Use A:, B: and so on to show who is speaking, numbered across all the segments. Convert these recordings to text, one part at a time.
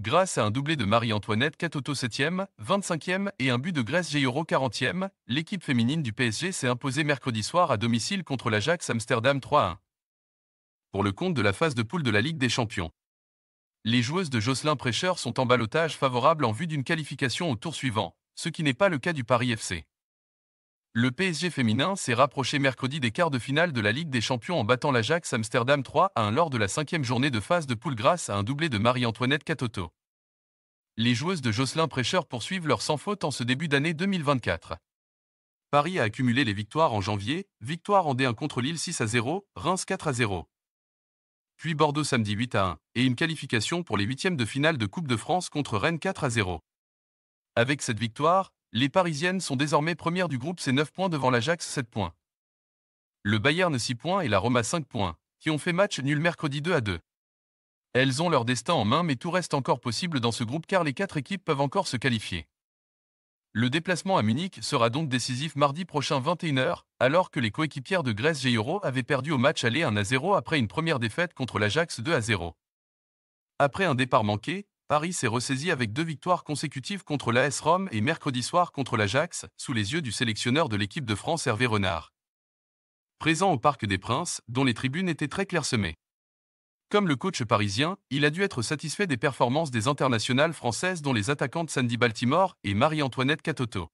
A: Grâce à un doublé de Marie-Antoinette Katoto 7e, 25e et un but de Grèce Geyoro 40e, l'équipe féminine du PSG s'est imposée mercredi soir à domicile contre l'Ajax Amsterdam 3-1. Pour le compte de la phase de poule de la Ligue des Champions. Les joueuses de Jocelyn Prêcheur sont en balotage favorable en vue d'une qualification au tour suivant, ce qui n'est pas le cas du Paris FC. Le PSG féminin s'est rapproché mercredi des quarts de finale de la Ligue des Champions en battant l'Ajax Amsterdam 3 à 1 lors de la cinquième journée de phase de poule grâce à un doublé de Marie-Antoinette Catoto. Les joueuses de Jocelyn Prêcheur poursuivent leur sans faute en ce début d'année 2024. Paris a accumulé les victoires en janvier, victoire en D1 contre Lille 6 à 0, Reims 4 à 0. Puis Bordeaux samedi 8 à 1, et une qualification pour les huitièmes de finale de Coupe de France contre Rennes 4 à 0. Avec cette victoire, les Parisiennes sont désormais premières du groupe, c'est 9 points devant l'Ajax, 7 points. Le Bayern 6 points et la Roma 5 points, qui ont fait match nul mercredi 2 à 2. Elles ont leur destin en main mais tout reste encore possible dans ce groupe car les 4 équipes peuvent encore se qualifier. Le déplacement à Munich sera donc décisif mardi prochain 21h, alors que les coéquipières de Grèce Géuro avaient perdu au match aller 1 à 0 après une première défaite contre l'Ajax 2 à 0. Après un départ manqué, Paris s'est ressaisi avec deux victoires consécutives contre l'AS Rome et mercredi soir contre l'Ajax, sous les yeux du sélectionneur de l'équipe de France Hervé Renard. Présent au Parc des Princes, dont les tribunes étaient très clairsemées. Comme le coach parisien, il a dû être satisfait des performances des internationales françaises dont les attaquantes Sandy Baltimore et Marie-Antoinette Catoto.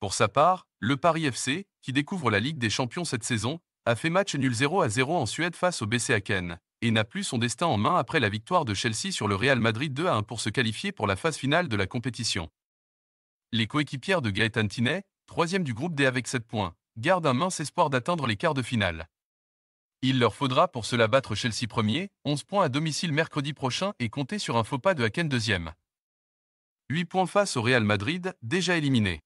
A: Pour sa part, le Paris FC, qui découvre la Ligue des Champions cette saison, a fait match nul 0 à 0 en Suède face au BC Aken et n'a plus son destin en main après la victoire de Chelsea sur le Real Madrid 2 à 1 pour se qualifier pour la phase finale de la compétition. Les coéquipières de Gaëtan Tinet, troisième du groupe D avec 7 points, gardent un mince espoir d'atteindre les quarts de finale. Il leur faudra pour cela battre Chelsea premier, 11 points à domicile mercredi prochain et compter sur un faux pas de Haken deuxième. 8 points face au Real Madrid, déjà éliminé.